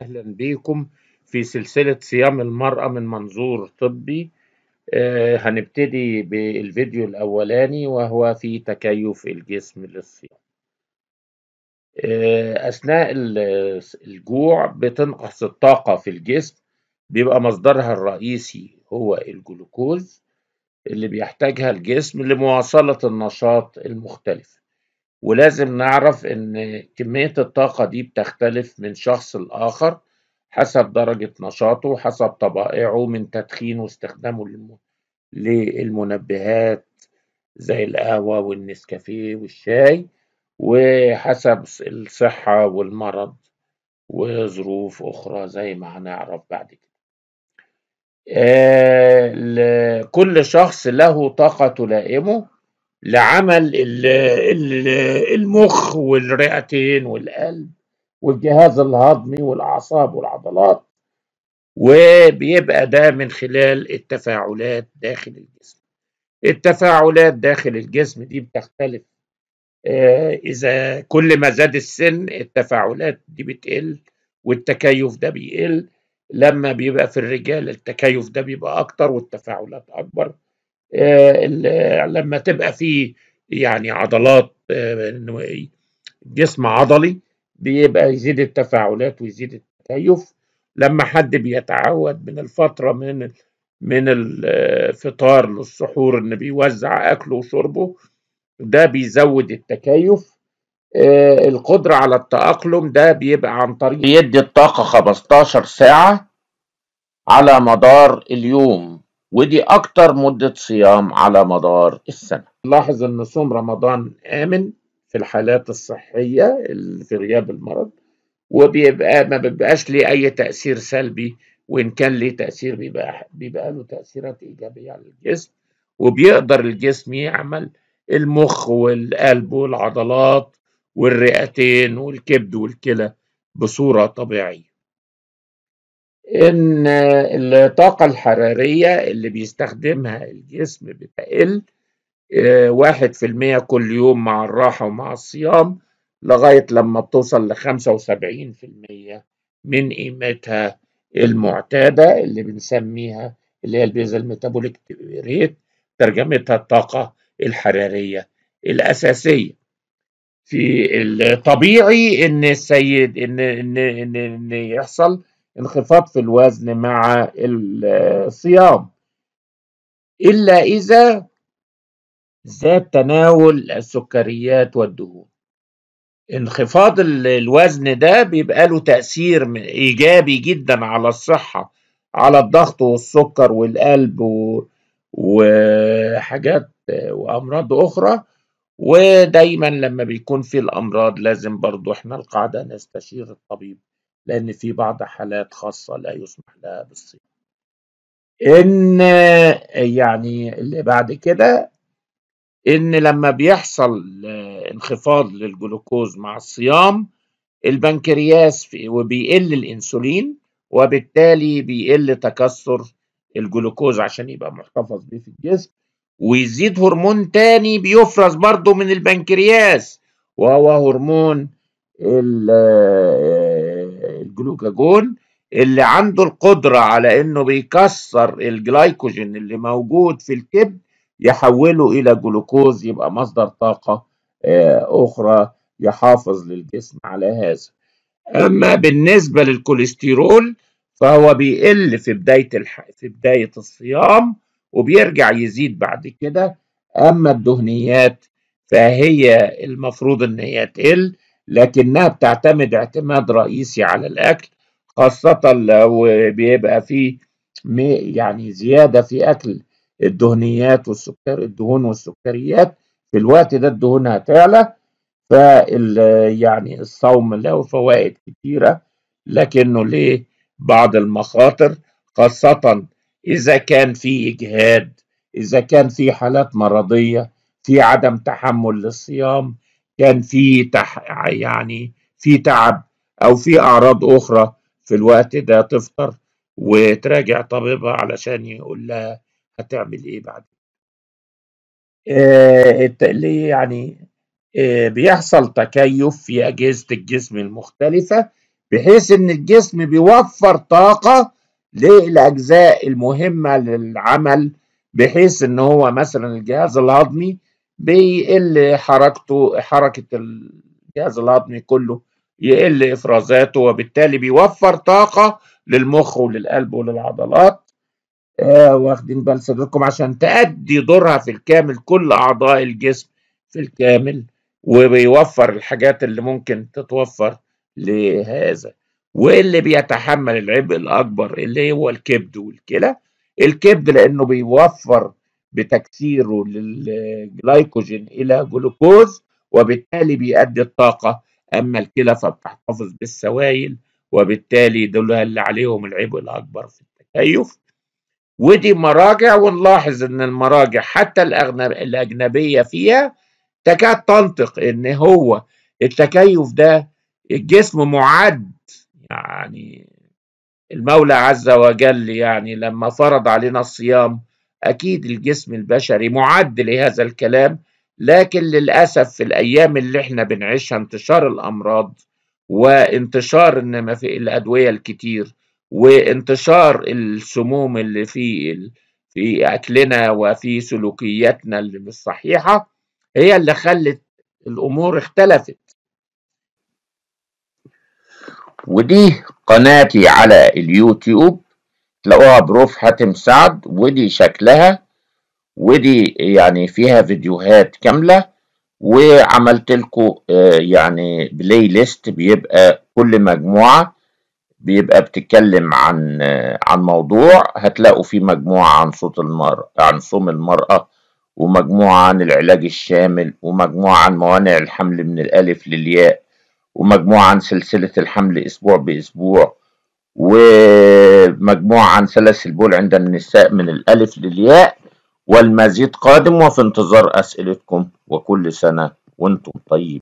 اهلا بيكم في سلسله صيام المراه من منظور طبي آه هنبتدي بالفيديو الاولاني وهو في تكيف الجسم للصيام آه اثناء الجوع بتنقص الطاقه في الجسم بيبقى مصدرها الرئيسي هو الجلوكوز اللي بيحتاجها الجسم لمواصله النشاط المختلف ولازم نعرف ان كمية الطاقة دي بتختلف من شخص لآخر حسب درجة نشاطه حسب طبائعه من تدخين واستخدامه للمنبهات زي القهوة والنسكافيه والشاي وحسب الصحة والمرض وظروف أخرى زي ما هنعرف بعد كده آه كل شخص له طاقة تلائمه لعمل المخ والرئتين والقلب والجهاز الهضمي والأعصاب والعضلات وبيبقى ده من خلال التفاعلات داخل الجسم التفاعلات داخل الجسم دي بتختلف آه، إذا كل ما زاد السن التفاعلات دي بتقل والتكيف ده بيقل لما بيبقى في الرجال التكيف ده بيبقى أكتر والتفاعلات أكبر آه، لما تبقى في يعني عضلات آه، جسم عضلي بيبقى يزيد التفاعلات ويزيد التكيف لما حد بيتعود من الفترة من من الفطار آه، للسحور ان بيوزع اكله وشربه ده بيزود التكيف القدرة على التأقلم ده بيبقى عن طريق بيدي الطاقة 15 ساعة على مدار اليوم ودي أكتر مدة صيام على مدار السنة نلاحظ أن صوم رمضان آمن في الحالات الصحية في غياب المرض وبيبقى ما بيبقاش ليه أي تأثير سلبي وإن كان ليه تأثير بيبقى, بيبقى له تأثيرات إيجابية على الجسم وبيقدر الجسم يعمل المخ والقلب والعضلات والرئتين والكبد والكلى بصورة طبيعية ان الطاقة الحرارية اللي بيستخدمها الجسم بتقل آه، واحد في المية كل يوم مع الراحة ومع الصيام لغاية لما بتوصل لخمسة وسبعين في المية من قيمتها المعتادة اللي بنسميها اللي هي البيزل ميتابوليك ريت ترجمتها الطاقة الحرارية الأساسية في الطبيعي إن السيد إن إن إن, إن يحصل انخفاض في الوزن مع الصيام إلا إذا زاد تناول السكريات والدهون انخفاض الوزن ده بيبقى له تأثير إيجابي جدا على الصحة على الضغط والسكر والقلب وحاجات وأمراض أخرى ودايما لما بيكون في الأمراض لازم برضو احنا القاعدة نستشير الطبيب لأن في بعض حالات خاصة لا يسمح لها بالصيام إن يعني اللي بعد كده إن لما بيحصل انخفاض للجلوكوز مع الصيام البنكرياس وبيقل الانسولين وبالتالي بيقل تكسر الجلوكوز عشان يبقى محتفظ بيه في الجسم ويزيد هرمون تاني بيفرز برضه من البنكرياس وهو هرمون الجلوكاجون اللي عنده القدرة على انه بيكسر الجلايكوجين اللي موجود في الكبد يحوله الى جلوكوز يبقى مصدر طاقة آه، اخرى يحافظ للجسم على هذا اما بالنسبة للكوليسترول فهو بيقل في بداية الح... في بداية الصيام وبيرجع يزيد بعد كده اما الدهنيات فهي المفروض ان هي تقل لكنها بتعتمد اعتماد رئيسي على الأكل خاصة لو بيبقى فيه يعني زيادة في أكل الدهنيات والسكر الدهون والسكريات في الوقت ده الدهون هتعلى فال يعني الصوم له فوائد كتيرة لكنه ليه بعض المخاطر خاصة إذا كان في إجهاد إذا كان في حالات مرضية في عدم تحمل للصيام كان في تح يعني في تعب او في اعراض اخرى في الوقت ده تفطر وتراجع طبيبها علشان يقول لها هتعمل ايه بعد آه ليه يعني آه بيحصل تكيف في أجهزة الجسم المختلفة بحيث إن الجسم بيوفر طاقة للأجزاء المهمة للعمل بحيث إن هو مثلا الجهاز الهضمي بيقل حركته حركة الجهاز الهضمي كله يقل إفرازاته وبالتالي بيوفر طاقة للمخ وللقلب وللعضلات آه واخدين بال صدركم عشان تأدي دورها في الكامل كل أعضاء الجسم في الكامل وبيوفر الحاجات اللي ممكن تتوفر لهذا واللي بيتحمل العبء الأكبر اللي هو الكبد والكلى الكبد لأنه بيوفر بتكسيره للجلايكوجين الى جلوكوز وبالتالي بيؤدي الطاقه اما الكلى فبتحتفظ بالسوائل وبالتالي دول اللي عليهم العبء الاكبر في التكيف ودي مراجع ونلاحظ ان المراجع حتى الاجنبيه فيها تكاد تنطق ان هو التكيف ده الجسم معد يعني المولى عز وجل يعني لما فرض علينا الصيام أكيد الجسم البشري معد لهذا الكلام لكن للأسف في الأيام اللي احنا بنعيشها انتشار الأمراض وانتشار إنما في الأدوية الكتير وانتشار السموم اللي في في أكلنا وفي سلوكياتنا اللي مش صحيحة هي اللي خلت الأمور اختلفت ودي قناتي على اليوتيوب تلاقوها بروف حاتم سعد ودي شكلها ودي يعني فيها فيديوهات كاملة وعملت لكم آه، يعني بلاي ليست بيبقى كل مجموعة بيبقى بتتكلم عن آه، عن موضوع هتلاقوا فيه مجموعة عن صوت المرأة عن صوم المرأة ومجموعة عن العلاج الشامل ومجموعة عن موانع الحمل من الألف للياء ومجموعة عن سلسلة الحمل أسبوع بأسبوع ومجموعة عن سلاسل البول عند النساء من الألف للياء والمزيد قادم وفي انتظار أسئلتكم وكل سنة وانتم طيبين